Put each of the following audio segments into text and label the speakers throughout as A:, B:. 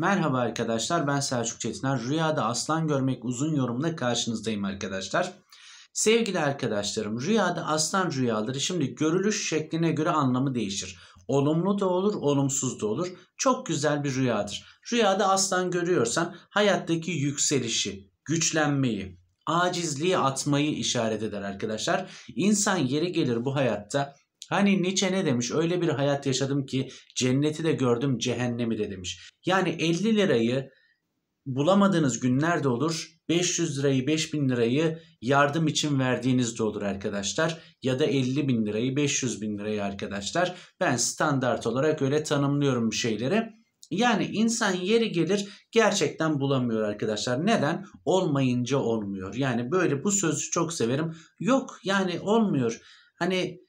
A: Merhaba arkadaşlar ben Selçuk Çetiner. Rüyada aslan görmek uzun yorumla karşınızdayım arkadaşlar. Sevgili arkadaşlarım rüyada aslan rüyaları şimdi görülüş şekline göre anlamı değişir. Olumlu da olur, olumsuz da olur. Çok güzel bir rüyadır. Rüyada aslan görüyorsan hayattaki yükselişi, güçlenmeyi, acizliği atmayı işaret eder arkadaşlar. İnsan yeri gelir bu hayatta Hani Nietzsche ne demiş? Öyle bir hayat yaşadım ki cenneti de gördüm cehennemi de demiş. Yani 50 lirayı bulamadığınız günler de olur. 500 lirayı 5000 lirayı yardım için verdiğiniz de olur arkadaşlar. Ya da 50 bin lirayı 500 bin lirayı arkadaşlar. Ben standart olarak öyle tanımlıyorum bu şeyleri. Yani insan yeri gelir gerçekten bulamıyor arkadaşlar. Neden? Olmayınca olmuyor. Yani böyle bu sözü çok severim. Yok yani olmuyor. Hani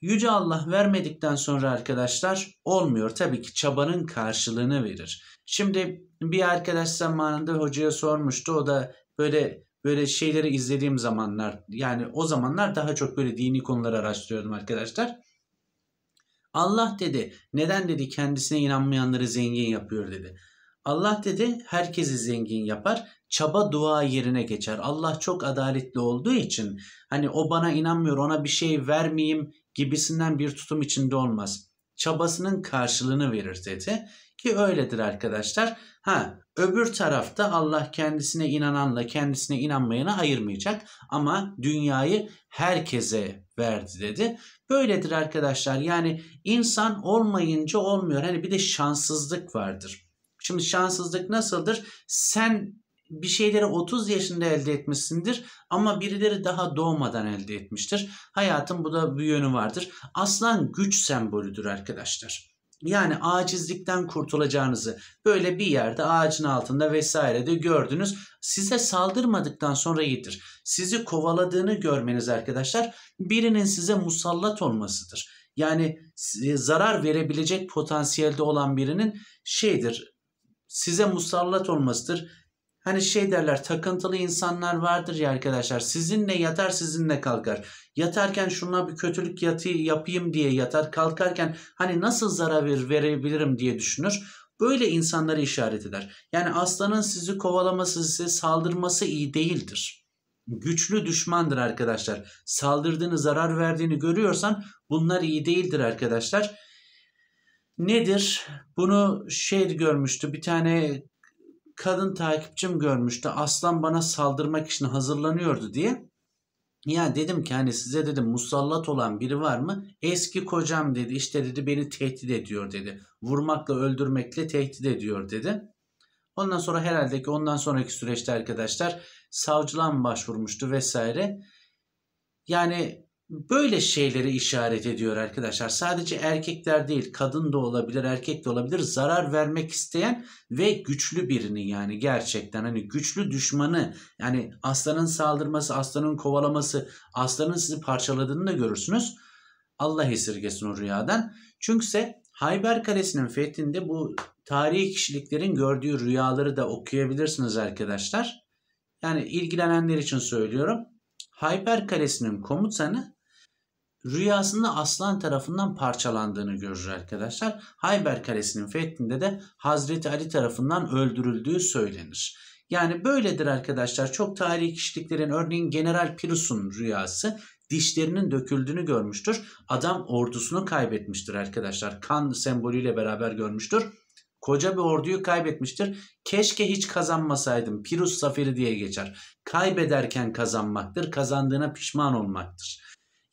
A: Yüce Allah vermedikten sonra arkadaşlar olmuyor. Tabii ki çabanın karşılığını verir. Şimdi bir arkadaş zamanında hocaya sormuştu. O da böyle böyle şeyleri izlediğim zamanlar yani o zamanlar daha çok böyle dini konuları araştırıyordum arkadaşlar. Allah dedi neden dedi kendisine inanmayanları zengin yapıyor dedi. Allah dedi herkesi zengin yapar. Çaba dua yerine geçer. Allah çok adaletli olduğu için hani o bana inanmıyor ona bir şey vermeyeyim gibisinden bir tutum içinde olmaz. Çabasının karşılığını verir dedi ki öyledir arkadaşlar. Ha öbür tarafta Allah kendisine inananla kendisine inanmayana ayırmayacak ama dünyayı herkese verdi dedi. Böyledir arkadaşlar. Yani insan olmayınca olmuyor. Hani bir de şanssızlık vardır. Şimdi şanssızlık nasıldır? Sen bir şeyleri 30 yaşında elde etmişsindir ama birileri daha doğmadan elde etmiştir. Hayatın bu da bir yönü vardır. Aslan güç sembolüdür arkadaşlar. Yani acizlikten kurtulacağınızı böyle bir yerde ağacın altında vesaire de gördünüz. Size saldırmadıktan sonra iyidir. Sizi kovaladığını görmeniz arkadaşlar birinin size musallat olmasıdır. Yani zarar verebilecek potansiyelde olan birinin şeydir size musallat olmasıdır. Hani şey derler takıntılı insanlar vardır ya arkadaşlar. Sizinle yatar sizinle kalkar. Yatarken şuna bir kötülük yatı, yapayım diye yatar. Kalkarken hani nasıl zarar verebilirim diye düşünür. Böyle insanları işaret eder. Yani aslanın sizi kovalaması, size saldırması iyi değildir. Güçlü düşmandır arkadaşlar. Saldırdığını, zarar verdiğini görüyorsan bunlar iyi değildir arkadaşlar. Nedir? Bunu şey görmüştü. Bir tane kadın takipçim görmüştü. Aslan bana saldırmak için hazırlanıyordu diye. Ya dedim ki hani size dedim musallat olan biri var mı? Eski kocam dedi işte dedi beni tehdit ediyor dedi. Vurmakla öldürmekle tehdit ediyor dedi. Ondan sonra herhalde ki ondan sonraki süreçte arkadaşlar savcılığa başvurmuştu vesaire. Yani böyle şeylere işaret ediyor arkadaşlar. Sadece erkekler değil, kadın da olabilir, erkek de olabilir. Zarar vermek isteyen ve güçlü birini yani gerçekten hani güçlü düşmanı yani aslanın saldırması, aslanın kovalaması, aslanın sizi parçaladığını da görürsünüz. Allah esirgesin o rüyadan. Çünkü Hayber Kalesi'nin fethinde bu tarihi kişiliklerin gördüğü rüyaları da okuyabilirsiniz arkadaşlar. Yani ilgilenenler için söylüyorum. Hayber Kalesi'nin komutanı rüyasında aslan tarafından parçalandığını görür arkadaşlar. Hayber Kalesi'nin fethinde de Hazreti Ali tarafından öldürüldüğü söylenir. Yani böyledir arkadaşlar. Çok tarihi kişiliklerin örneğin General Pirus'un rüyası dişlerinin döküldüğünü görmüştür. Adam ordusunu kaybetmiştir arkadaşlar. Kan sembolüyle beraber görmüştür. Koca bir orduyu kaybetmiştir. Keşke hiç kazanmasaydım. Pirus zaferi diye geçer. Kaybederken kazanmaktır. Kazandığına pişman olmaktır.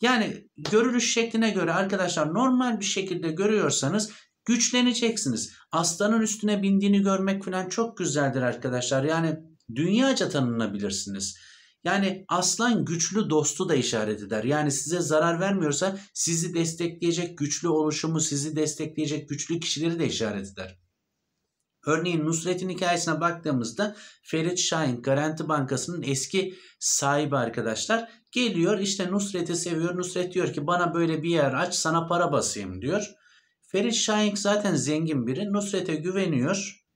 A: Yani görülüş şekline göre arkadaşlar normal bir şekilde görüyorsanız güçleneceksiniz. Aslanın üstüne bindiğini görmek falan çok güzeldir arkadaşlar. Yani dünyaca tanınabilirsiniz. Yani aslan güçlü dostu da işaret eder. Yani size zarar vermiyorsa sizi destekleyecek güçlü oluşumu, sizi destekleyecek güçlü kişileri de işaret eder. Örneğin Nusret'in hikayesine baktığımızda Ferit Şahin Garanti Bankası'nın eski sahibi arkadaşlar. Geliyor işte Nusret'i seviyor. Nusret diyor ki bana böyle bir yer aç sana para basayım diyor. Ferit Şahin zaten zengin biri. Nusret'e güveniyor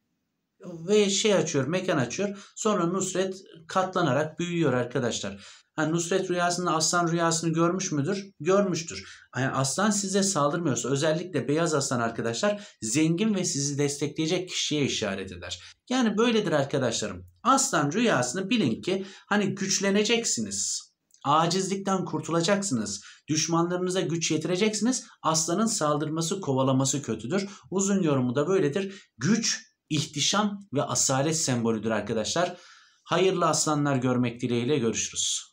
A: ve şey açıyor, mekan açıyor. Sonra Nusret katlanarak büyüyor arkadaşlar. Yani Nusret rüyasında aslan rüyasını görmüş müdür? Görmüştür. Yani aslan size saldırmıyorsa özellikle beyaz aslan arkadaşlar zengin ve sizi destekleyecek kişiye işaret eder. Yani böyledir arkadaşlarım. Aslan rüyasını bilin ki hani güçleneceksiniz. Acizlikten kurtulacaksınız. Düşmanlarınıza güç yetireceksiniz. Aslanın saldırması, kovalaması kötüdür. Uzun yorumu da böyledir. Güç ihtişam ve asalet sembolüdür arkadaşlar. Hayırlı aslanlar görmek dileğiyle görüşürüz.